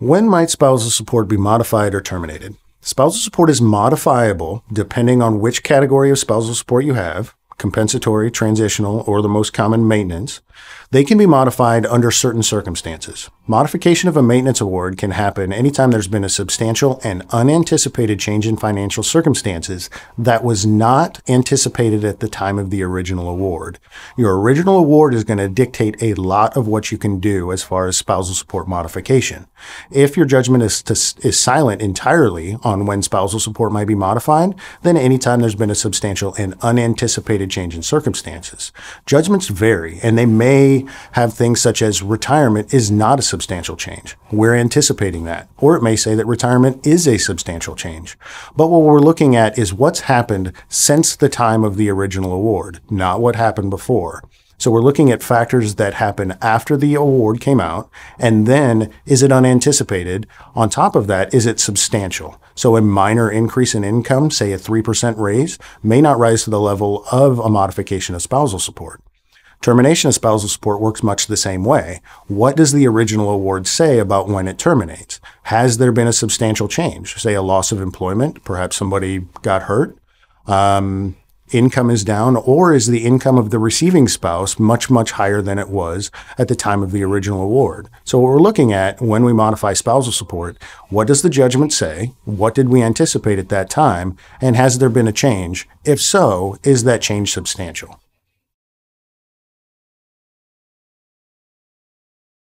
When might spousal support be modified or terminated? Spousal support is modifiable depending on which category of spousal support you have compensatory, transitional, or the most common maintenance. They can be modified under certain circumstances. Modification of a maintenance award can happen anytime there's been a substantial and unanticipated change in financial circumstances that was not anticipated at the time of the original award. Your original award is going to dictate a lot of what you can do as far as spousal support modification. If your judgment is, to, is silent entirely on when spousal support might be modified, then anytime there's been a substantial and unanticipated change in circumstances. Judgments vary, and they may have things such as retirement is not a substantial change. We're anticipating that. Or it may say that retirement is a substantial change. But what we're looking at is what's happened since the time of the original award, not what happened before. So we're looking at factors that happen after the award came out, and then is it unanticipated? On top of that, is it substantial? So a minor increase in income, say a 3% raise, may not rise to the level of a modification of spousal support. Termination of spousal support works much the same way. What does the original award say about when it terminates? Has there been a substantial change? Say a loss of employment, perhaps somebody got hurt, um, income is down, or is the income of the receiving spouse much, much higher than it was at the time of the original award? So, what we're looking at when we modify spousal support, what does the judgment say? What did we anticipate at that time? And has there been a change? If so, is that change substantial?